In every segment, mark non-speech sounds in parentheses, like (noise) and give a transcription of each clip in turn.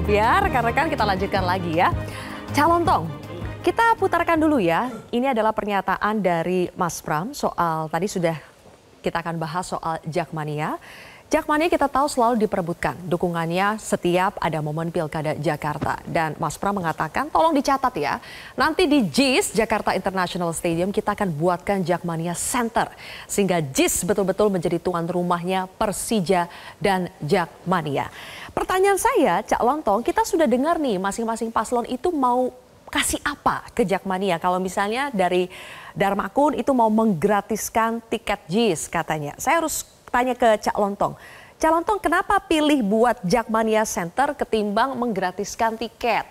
cukup biar rekan-rekan kita lanjutkan lagi ya. calon tong. kita putarkan dulu ya. Ini adalah pernyataan dari Mas Pram soal tadi sudah kita akan bahas soal Jakmania. Jakmania kita tahu selalu diperebutkan dukungannya setiap ada momen pilkada Jakarta. Dan Mas Pram mengatakan tolong dicatat ya, nanti di JIS Jakarta International Stadium kita akan buatkan Jakmania Center. Sehingga JIS betul-betul menjadi tuan rumahnya Persija dan Jakmania. Pertanyaan saya, Cak Lontong, kita sudah dengar nih masing-masing paslon itu mau kasih apa ke Jakmania kalau misalnya dari Darmakun itu mau menggratiskan tiket JIS katanya. Saya harus tanya ke Cak Lontong. Cak Lontong, kenapa pilih buat Jakmania Center ketimbang menggratiskan tiket?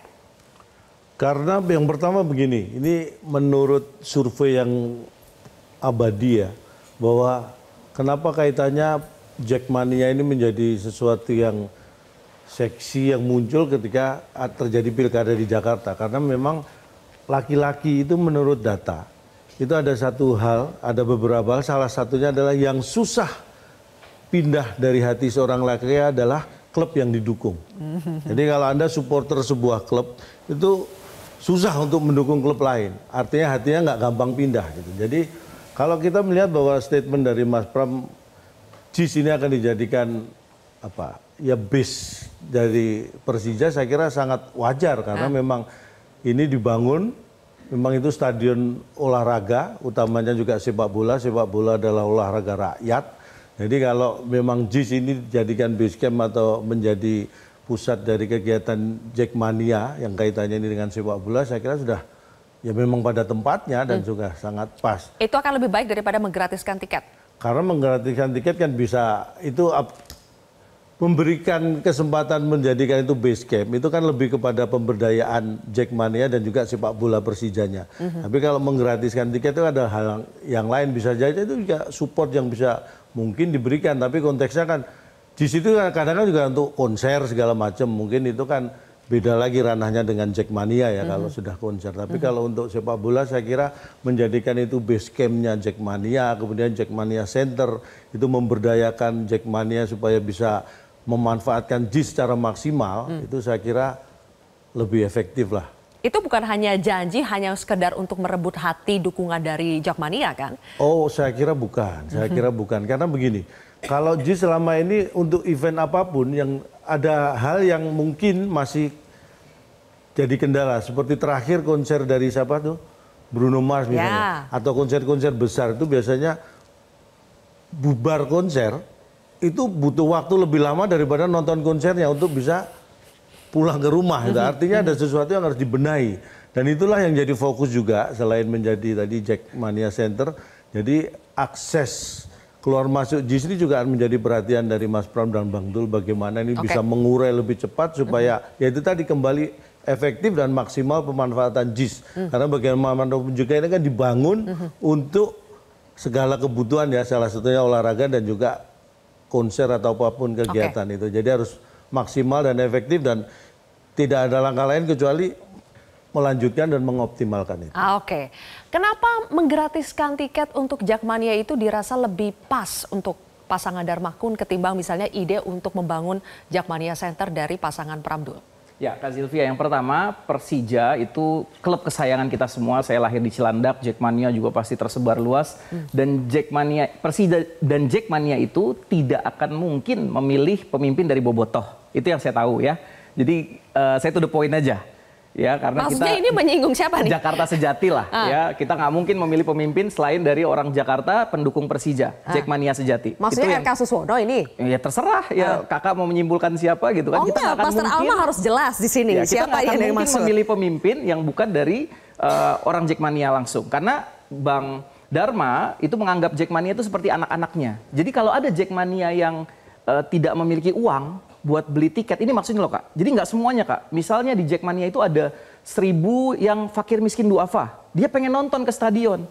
Karena yang pertama begini, ini menurut survei yang abadi ya, bahwa kenapa kaitannya jakmania ini menjadi sesuatu yang seksi yang muncul ketika terjadi pilkada di Jakarta karena memang laki-laki itu menurut data itu ada satu hal, ada beberapa hal, salah satunya adalah yang susah pindah dari hati seorang laki laki adalah klub yang didukung. Jadi kalau Anda supporter sebuah klub itu susah untuk mendukung klub lain. Artinya hatinya nggak gampang pindah gitu. Jadi kalau kita melihat bahwa statement dari Mas Pram JIS ini akan dijadikan apa? Ya base dari Persija saya kira sangat wajar karena ah. memang ini dibangun memang itu stadion olahraga utamanya juga sepak bola sepak bola adalah olahraga rakyat jadi kalau memang JIS ini dijadikan base camp atau menjadi pusat dari kegiatan Jackmania yang kaitannya ini dengan sepak bola saya kira sudah ya memang pada tempatnya dan hmm. sudah sangat pas. Itu akan lebih baik daripada menggratiskan tiket. Karena menggratiskan tiket kan bisa itu memberikan kesempatan menjadikan itu base camp itu kan lebih kepada pemberdayaan Jackmania dan juga sepak bola Persijanya. Mm-hmm. Tapi kalau menggratiskan tiket itu ada hal yang lain bisa jadi itu juga support yang bisa mungkin diberikan tapi konteksnya kan di situ kadang-kadang juga untuk konser segala macam mungkin itu kan beda lagi ranahnya dengan Jackmania ya mm-hmm. kalau sudah konser. Tapi mm-hmm. kalau untuk sepak bola saya kira menjadikan itu base campnya Jackmania, kemudian Jackmania Center itu memberdayakan Jackmania supaya bisa memanfaatkan JIS secara maksimal hmm. itu saya kira lebih efektif lah. Itu bukan hanya janji, hanya sekedar untuk merebut hati dukungan dari Jakmania kan? Oh, saya kira bukan. Saya mhm. kira bukan. Karena begini, kalau JIS selama ini untuk event apapun yang ada hal yang mungkin masih jadi kendala. Seperti terakhir konser dari siapa tuh? Bruno Mars misalnya. Ya. Atau konser-konser besar itu biasanya bubar konser, itu butuh waktu lebih lama daripada nonton konsernya untuk bisa pulang ke rumah. Gitu. Mm-hmm. Artinya ada mm-hmm. sesuatu yang harus dibenahi. Dan itulah yang jadi fokus juga selain menjadi tadi Jackmania Center. Jadi akses keluar masuk JISRI juga menjadi perhatian dari Mas Pram dan Bang Dul bagaimana ini okay. bisa mengurai lebih cepat supaya mm-hmm. ya itu tadi kembali efektif dan maksimal pemanfaatan JIS. hmm Karena bagaimana juga ini kan dibangun hmm untuk segala kebutuhan ya salah satunya olahraga dan juga konser atau apapun kegiatan okay. itu. Jadi harus maksimal dan efektif dan tidak ada langkah lain kecuali melanjutkan dan mengoptimalkan itu. Ah, Oke, okay. kenapa menggratiskan tiket untuk Jakmania itu dirasa lebih pas untuk pasangan Darmakun ketimbang misalnya ide untuk membangun Jakmania Center dari pasangan Pramdul? Ya, Kak Zilvia, yang pertama Persija itu klub kesayangan kita semua. Saya lahir di Cilandak, Jackmania juga pasti tersebar luas. Hmm. Dan Jackmania, Persija dan Jackmania itu tidak akan mungkin memilih pemimpin dari Bobotoh. Itu yang saya tahu ya. Jadi uh, saya to the point aja ya karena Maksudnya kita ini menyinggung siapa nih? Jakarta sejati lah ah. ya kita nggak mungkin memilih pemimpin selain dari orang Jakarta pendukung Persija ah. Jackmania sejati. Maksudnya RK Suswono ini? Ya terserah ya ah. kakak mau menyimpulkan siapa gitu kan oh, kita enggak, akan Pastor mungkin. Alma harus jelas di sini ya, siapa kita yang mungkin memilih pemimpin yang bukan dari uh, orang Jackmania langsung karena Bang Dharma itu menganggap Jackmania itu seperti anak-anaknya. Jadi kalau ada Jackmania yang eh, tidak memiliki uang buat beli tiket. Ini maksudnya loh kak. Jadi nggak semuanya kak. Misalnya di Jackmania itu ada seribu yang fakir miskin duafa. Dia pengen nonton ke stadion.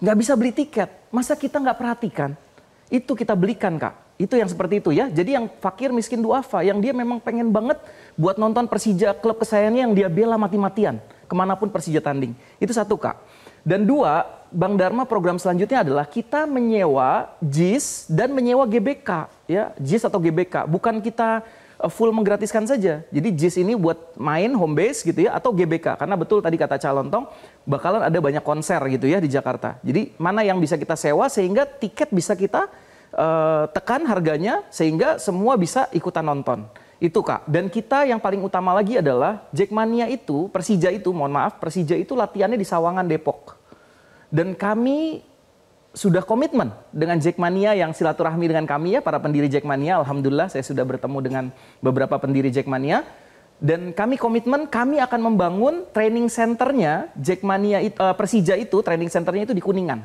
Nggak bisa beli tiket. Masa kita nggak perhatikan? Itu kita belikan kak. Itu yang seperti itu ya. Jadi yang fakir miskin duafa. Yang dia memang pengen banget buat nonton Persija klub kesayangannya yang dia bela mati-matian. Kemanapun Persija tanding. Itu satu kak. Dan dua, Bang Dharma program selanjutnya adalah kita menyewa JIS dan menyewa GBK ya JIS atau GBK. Bukan kita eh, full menggratiskan saja. Jadi JIS ini buat main home base gitu ya atau GBK karena betul tadi kata Calontong bakalan ada banyak konser gitu ya di Jakarta. Jadi mana yang bisa kita sewa sehingga tiket bisa kita uh, tekan harganya sehingga semua bisa ikutan nonton. Itu Kak. Dan kita yang paling utama lagi adalah Jackmania itu, Persija itu, mohon maaf, Persija itu latihannya di Sawangan Depok. Dan kami sudah komitmen dengan Jackmania yang silaturahmi dengan kami ya para pendiri Jackmania. Alhamdulillah saya sudah bertemu dengan beberapa pendiri Jackmania dan kami komitmen kami akan membangun training centernya Jackmania uh, Persija itu training centernya itu di Kuningan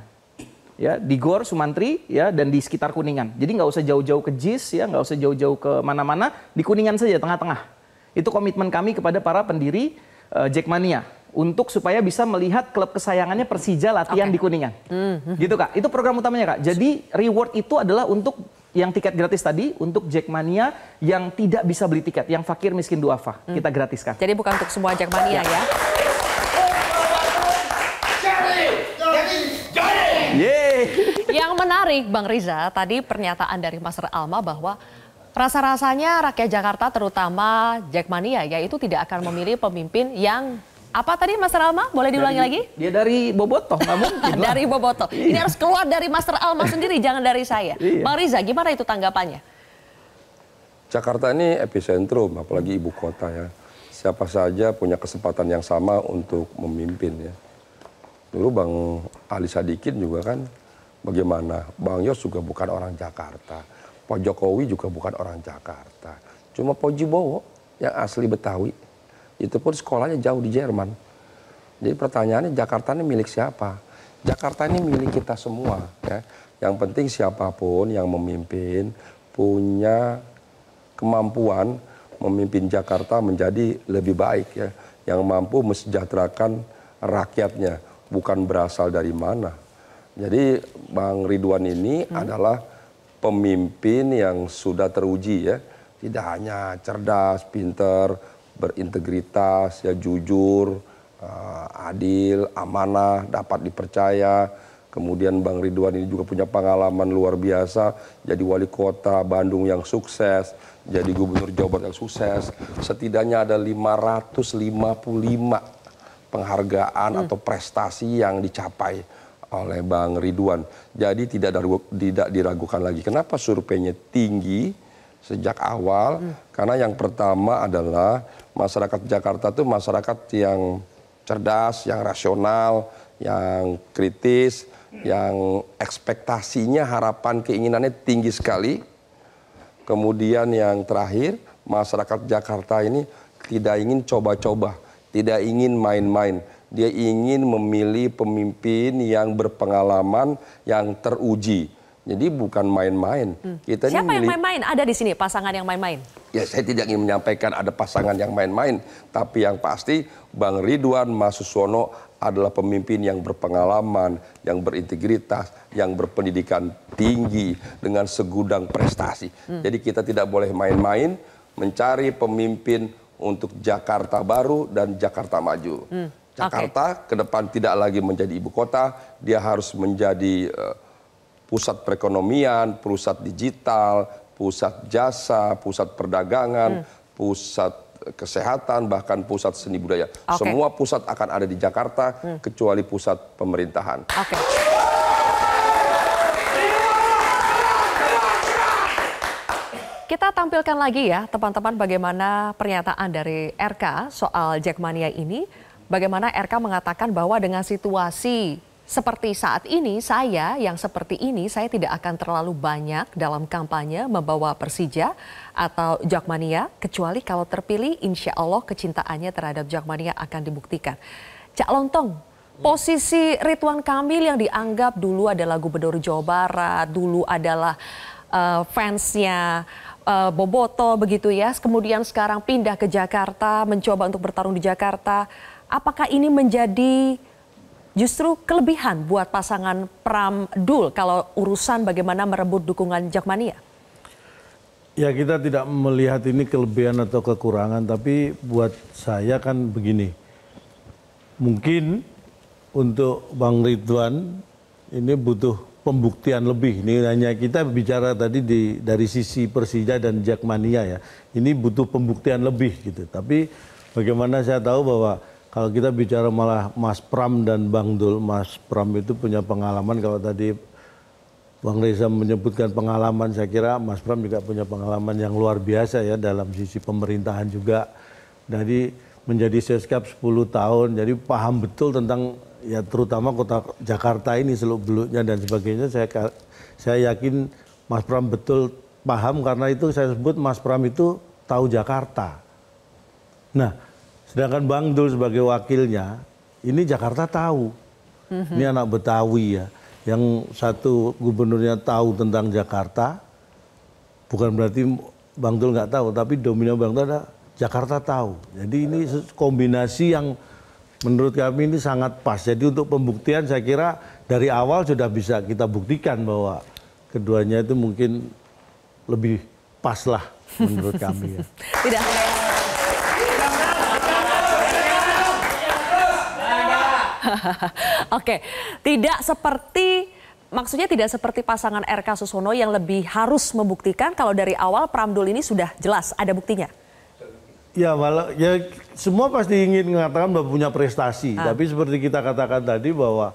ya di Gor Sumantri ya dan di sekitar Kuningan. Jadi nggak usah jauh-jauh ke JIS ya nggak usah jauh-jauh ke mana-mana di Kuningan saja tengah-tengah. Itu komitmen kami kepada para pendiri uh, Jackmania untuk supaya bisa melihat klub kesayangannya Persija latihan okay. di Kuningan. Mm-hmm. Gitu Kak. Itu program utamanya Kak. Jadi reward itu adalah untuk yang tiket gratis tadi untuk Jackmania yang tidak bisa beli tiket, yang fakir miskin duafa. Mm. Kita gratiskan. Jadi bukan untuk semua Jackmania ya. ya. Yang menarik Bang Riza tadi pernyataan dari Mas Alma bahwa rasa-rasanya rakyat Jakarta terutama Jackmania yaitu tidak akan memilih pemimpin yang apa tadi Master Alma? Boleh diulangi dari, lagi? Dia dari Boboto, nggak mungkin (laughs) lah. dari Bobotoh. Ini iya. harus keluar dari Master Alma sendiri, (laughs) jangan dari saya. Iya. Bang Riza, gimana itu tanggapannya? Jakarta ini epicentrum, apalagi ibu kota ya. Siapa saja punya kesempatan yang sama untuk memimpin ya. Dulu Bang Ali Sadikin juga kan bagaimana. Bang Yos juga bukan orang Jakarta. Pak Jokowi juga bukan orang Jakarta. Cuma Pak Jibowo yang asli Betawi itu pun sekolahnya jauh di Jerman. Jadi pertanyaannya Jakarta ini milik siapa? Jakarta ini milik kita semua. Ya. Yang penting siapapun yang memimpin punya kemampuan memimpin Jakarta menjadi lebih baik ya. Yang mampu mesejahterakan rakyatnya, bukan berasal dari mana. Jadi Bang Ridwan ini hmm. adalah pemimpin yang sudah teruji ya. Tidak hanya cerdas, pinter, berintegritas, ya jujur, eh, adil, amanah, dapat dipercaya. Kemudian Bang Ridwan ini juga punya pengalaman luar biasa jadi wali kota Bandung yang sukses, jadi gubernur Jawa Barat yang sukses. Setidaknya ada 555 penghargaan atau prestasi yang dicapai oleh Bang Ridwan. Jadi tidak tidak diragukan lagi. Kenapa surveinya tinggi sejak awal? Karena yang pertama adalah masyarakat Jakarta itu masyarakat yang cerdas, yang rasional, yang kritis, yang ekspektasinya, harapan, keinginannya tinggi sekali. Kemudian yang terakhir, masyarakat Jakarta ini tidak ingin coba-coba, tidak ingin main-main. Dia ingin memilih pemimpin yang berpengalaman, yang teruji. Jadi bukan main-main. Hmm. Kita Siapa ini yang main-main? Ada di sini pasangan yang main-main? Ya saya tidak ingin menyampaikan ada pasangan yang main-main, tapi yang pasti Bang Ridwan Mas Masusono adalah pemimpin yang berpengalaman, yang berintegritas, yang berpendidikan tinggi dengan segudang prestasi. Hmm. Jadi kita tidak boleh main-main mencari pemimpin untuk Jakarta baru dan Jakarta maju. Hmm. Jakarta okay. ke depan tidak lagi menjadi ibu kota, dia harus menjadi uh, pusat perekonomian, pusat digital, pusat jasa, pusat perdagangan, hmm. pusat kesehatan, bahkan pusat seni budaya. Okay. Semua pusat akan ada di Jakarta, hmm. kecuali pusat pemerintahan. Okay. Kita tampilkan lagi ya teman-teman bagaimana pernyataan dari RK soal Jackmania ini. Bagaimana RK mengatakan bahwa dengan situasi seperti saat ini, saya yang seperti ini, saya tidak akan terlalu banyak dalam kampanye membawa Persija atau Jakmania, kecuali kalau terpilih, insya Allah kecintaannya terhadap Jakmania akan dibuktikan. Cak Lontong, posisi Ridwan Kamil yang dianggap dulu adalah Gubernur Jawa Barat, dulu adalah uh, fansnya uh, Boboto begitu ya, kemudian sekarang pindah ke Jakarta, mencoba untuk bertarung di Jakarta. Apakah ini menjadi justru kelebihan buat pasangan Pram Dul kalau urusan bagaimana merebut dukungan Jakmania? Ya kita tidak melihat ini kelebihan atau kekurangan, tapi buat saya kan begini. Mungkin untuk Bang Ridwan ini butuh pembuktian lebih. Ini hanya kita bicara tadi di, dari sisi Persija dan Jakmania ya. Ini butuh pembuktian lebih gitu. Tapi bagaimana saya tahu bahwa kalau kita bicara malah Mas Pram dan Bang Dul, Mas Pram itu punya pengalaman kalau tadi Bang Reza menyebutkan pengalaman, saya kira Mas Pram juga punya pengalaman yang luar biasa ya dalam sisi pemerintahan juga. Jadi menjadi seskap 10 tahun, jadi paham betul tentang ya terutama kota Jakarta ini seluk beluknya dan sebagainya. Saya saya yakin Mas Pram betul paham karena itu saya sebut Mas Pram itu tahu Jakarta. Nah, Sedangkan Bang Dul sebagai wakilnya, ini Jakarta tahu. Mm-hmm. Ini anak Betawi ya. Yang satu gubernurnya tahu tentang Jakarta, bukan berarti Bang Dul nggak tahu, tapi dominan Bang Dul ada Jakarta tahu. Jadi ini kombinasi yang menurut kami ini sangat pas. Jadi untuk pembuktian saya kira dari awal sudah bisa kita buktikan bahwa keduanya itu mungkin lebih pas lah menurut kami ya. (laughs) Tidak (laughs) Oke, tidak seperti maksudnya tidak seperti pasangan RK Susono yang lebih harus membuktikan kalau dari awal Pramdul ini sudah jelas ada buktinya. Ya malah ya semua pasti ingin mengatakan bahwa punya prestasi, ah. tapi seperti kita katakan tadi bahwa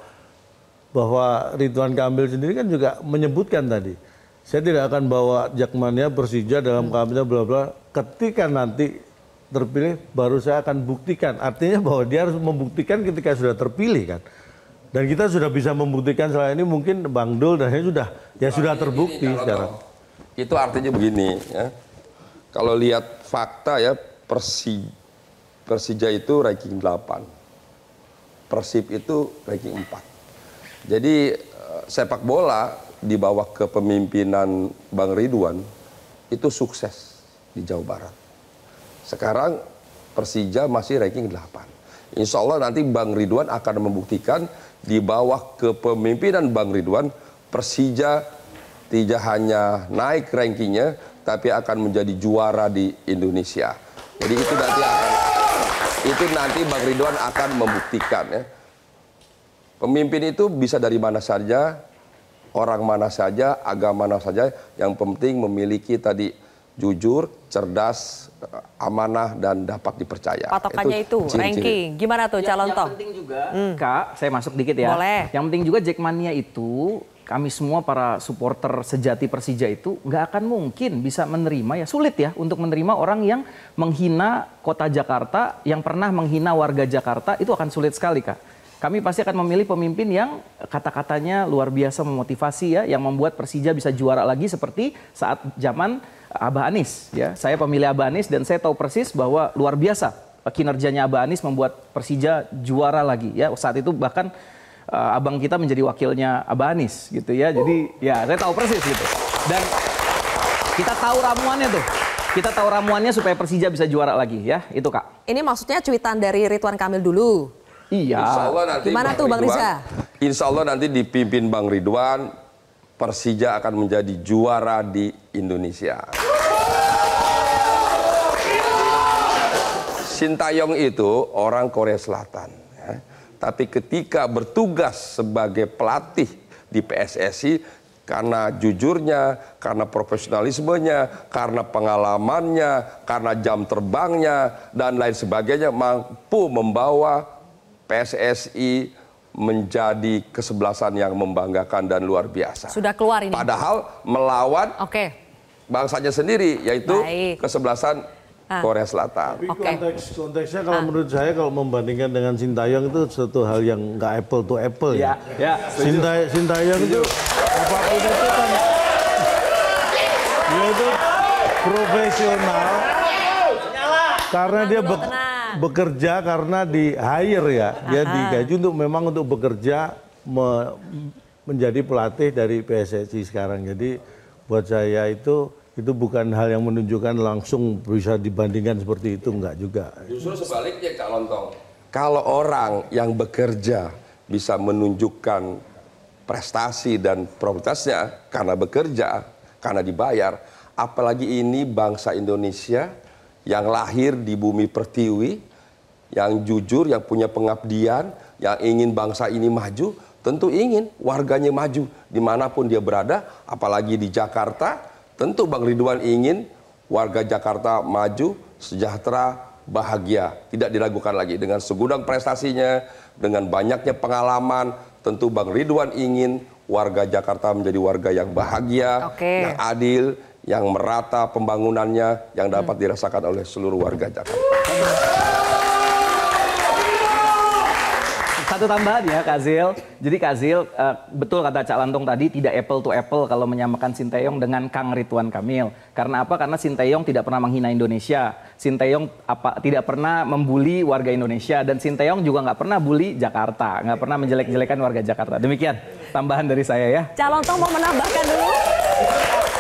bahwa Ridwan Kamil sendiri kan juga menyebutkan tadi, saya tidak akan bawa Jakmania Persija dalam hmm. kampanye bla bla ketika nanti terpilih baru saya akan buktikan. Artinya bahwa dia harus membuktikan ketika sudah terpilih kan. Dan kita sudah bisa membuktikan selain ini mungkin Bang Dul dan sudah ya sudah terbukti ini, sekarang. Itu artinya begini ya. Kalau lihat fakta ya Persi Persija itu ranking 8. Persib itu ranking 4. Jadi eh, sepak bola di bawah kepemimpinan Bang Ridwan itu sukses di Jawa Barat sekarang Persija masih ranking 8. Insya Allah nanti Bang Ridwan akan membuktikan di bawah kepemimpinan Bang Ridwan, Persija tidak hanya naik rankingnya, tapi akan menjadi juara di Indonesia. Jadi itu nanti akan, itu nanti Bang Ridwan akan membuktikan ya. Pemimpin itu bisa dari mana saja, orang mana saja, agama mana saja, yang penting memiliki tadi jujur, cerdas, amanah dan dapat dipercaya. Patokannya itu, itu ranking. Gimana tuh calon yang, penting juga, hmm. Kak, saya masuk dikit ya. Boleh. Yang penting juga Jackmania itu kami semua para supporter sejati Persija itu nggak akan mungkin bisa menerima ya sulit ya untuk menerima orang yang menghina kota Jakarta yang pernah menghina warga Jakarta itu akan sulit sekali kak kami pasti akan memilih pemimpin yang kata-katanya luar biasa memotivasi ya, yang membuat Persija bisa juara lagi seperti saat zaman Abah Anis, ya. Saya pemilih Abah Anis dan saya tahu persis bahwa luar biasa kinerjanya Abah Anis membuat Persija juara lagi ya. Saat itu bahkan uh, abang kita menjadi wakilnya Abah Anis, gitu ya. Jadi ya saya tahu persis gitu. Dan kita tahu ramuannya tuh. Kita tahu ramuannya supaya Persija bisa juara lagi ya. Itu Kak. Ini maksudnya cuitan dari Ridwan Kamil dulu. Iya. Gimana tuh Bang Riza? Insya Allah nanti dipimpin Bang Ridwan, Persija akan menjadi juara di Indonesia. Sintayong itu orang Korea Selatan. Ya. Tapi ketika bertugas sebagai pelatih di PSSI, karena jujurnya, karena profesionalismenya, karena pengalamannya, karena jam terbangnya, dan lain sebagainya, mampu membawa PSSI menjadi kesebelasan yang membanggakan dan luar biasa. Sudah keluar ini. Padahal melawan okay bangsanya sendiri yaitu Baik. kesebelasan ah. Korea Selatan. Tapi okay. konteks konteksnya kalau ah. menurut saya kalau membandingkan dengan Sintayong itu satu hal yang nggak apple to apple ya. Ya. ya. Sintayong itu apapun itu kan dia itu profesional karena dia be bekerja karena di hire ya dia Aha. digaji untuk memang untuk bekerja me menjadi pelatih dari PSSI sekarang jadi buat saya itu itu bukan hal yang menunjukkan langsung bisa dibandingkan seperti itu enggak juga. Justru sebaliknya Kak Lontong. Kalau orang yang bekerja bisa menunjukkan prestasi dan prioritasnya karena bekerja, karena dibayar, apalagi ini bangsa Indonesia yang lahir di bumi pertiwi, yang jujur, yang punya pengabdian, yang ingin bangsa ini maju, tentu ingin warganya maju dimanapun dia berada, apalagi di Jakarta, Tentu Bang Ridwan ingin warga Jakarta maju, sejahtera, bahagia. Tidak diragukan lagi dengan segudang prestasinya, dengan banyaknya pengalaman. Tentu Bang Ridwan ingin warga Jakarta menjadi warga yang bahagia, okay. yang adil, yang merata pembangunannya, yang dapat dirasakan oleh seluruh warga Jakarta. satu tambahan ya Kak Zil. Jadi Kak Zil, uh, betul kata Cak Lantong tadi tidak apple to apple kalau menyamakan Sinteyong dengan Kang Ridwan Kamil. Karena apa? Karena Sinteyong tidak pernah menghina Indonesia. Sinteyong apa tidak pernah membuli warga Indonesia dan Sinteyong juga nggak pernah bully Jakarta, nggak pernah menjelek-jelekan warga Jakarta. Demikian tambahan dari saya ya. Cak Lantung mau menambahkan dulu.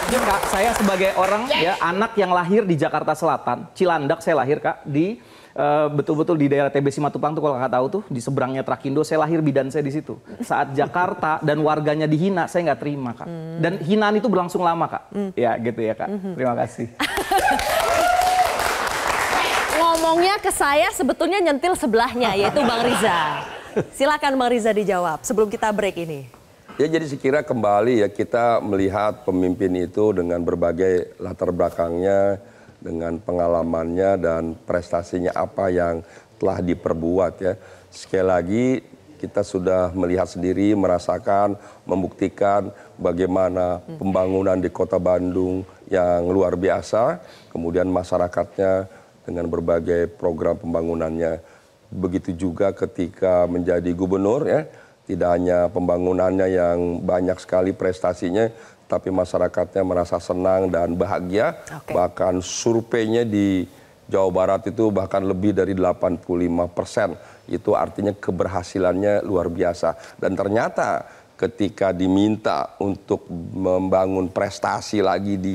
Kak, saya sebagai orang iya. ya anak yang lahir di Jakarta Selatan, Cilandak saya lahir Kak di betul eh, betul-betul di daerah TBC Matupang tuh kalau kakak tahu tuh di seberangnya Trakindo saya lahir bidan saya di situ. Saat Jakarta dan warganya dihina saya nggak terima kak. Hmm. Dan hinaan itu berlangsung lama kak. Hmm. Ya gitu ya kak. Hmm. Terima kasih. (laughs) Ngomongnya ke saya sebetulnya nyentil sebelahnya yaitu Bang Riza. Silakan Bang Riza dijawab sebelum kita break ini. Ya jadi sekira kembali ya kita melihat pemimpin itu dengan berbagai latar belakangnya, dengan pengalamannya dan prestasinya apa yang telah diperbuat ya. Sekali lagi kita sudah melihat sendiri, merasakan, membuktikan bagaimana pembangunan di Kota Bandung yang luar biasa, kemudian masyarakatnya dengan berbagai program pembangunannya. Begitu juga ketika menjadi gubernur ya, tidak hanya pembangunannya yang banyak sekali prestasinya, tapi masyarakatnya merasa senang dan bahagia. Okay. Bahkan surveinya di Jawa Barat itu bahkan lebih dari 85 persen. Itu artinya keberhasilannya luar biasa. Dan ternyata ketika diminta untuk membangun prestasi lagi di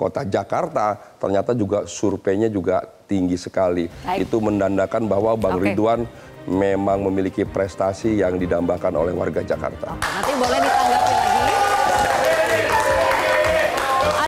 kota Jakarta ternyata juga surveinya juga tinggi sekali. Baik. Itu mendandakan bahwa Bang okay. Ridwan memang memiliki prestasi yang didambakan oleh warga Jakarta. Okay. nanti boleh ditanggapi